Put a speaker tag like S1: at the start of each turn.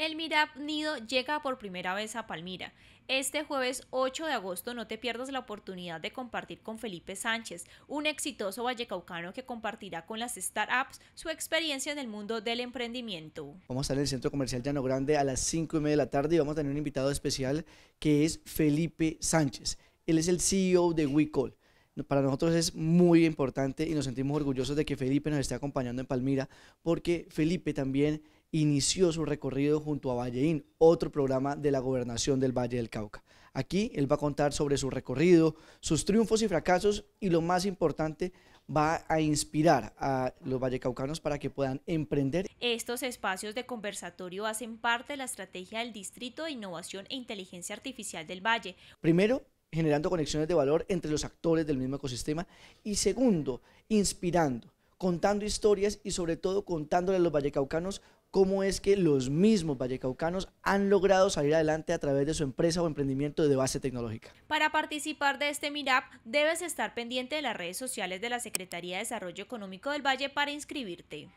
S1: El Mirab Nido llega por primera vez a Palmira. Este jueves 8 de agosto no te pierdas la oportunidad de compartir con Felipe Sánchez, un exitoso vallecaucano que compartirá con las startups su experiencia en el mundo del emprendimiento.
S2: Vamos a estar en el Centro Comercial Llano Grande a las 5 y media de la tarde y vamos a tener un invitado especial que es Felipe Sánchez. Él es el CEO de WeCall para nosotros es muy importante y nos sentimos orgullosos de que Felipe nos esté acompañando en Palmira, porque Felipe también inició su recorrido junto a Valleín, otro programa de la gobernación del Valle del Cauca. Aquí él va a contar sobre su recorrido, sus triunfos y fracasos y lo más importante, va a inspirar a los vallecaucanos para que puedan emprender.
S1: Estos espacios de conversatorio hacen parte de la estrategia del Distrito de Innovación e Inteligencia Artificial del Valle.
S2: Primero, generando conexiones de valor entre los actores del mismo ecosistema y segundo, inspirando contando historias y sobre todo contándole a los vallecaucanos cómo es que los mismos vallecaucanos han logrado salir adelante a través de su empresa o emprendimiento de base tecnológica.
S1: Para participar de este MIRAP, debes estar pendiente de las redes sociales de la Secretaría de Desarrollo Económico del Valle para inscribirte.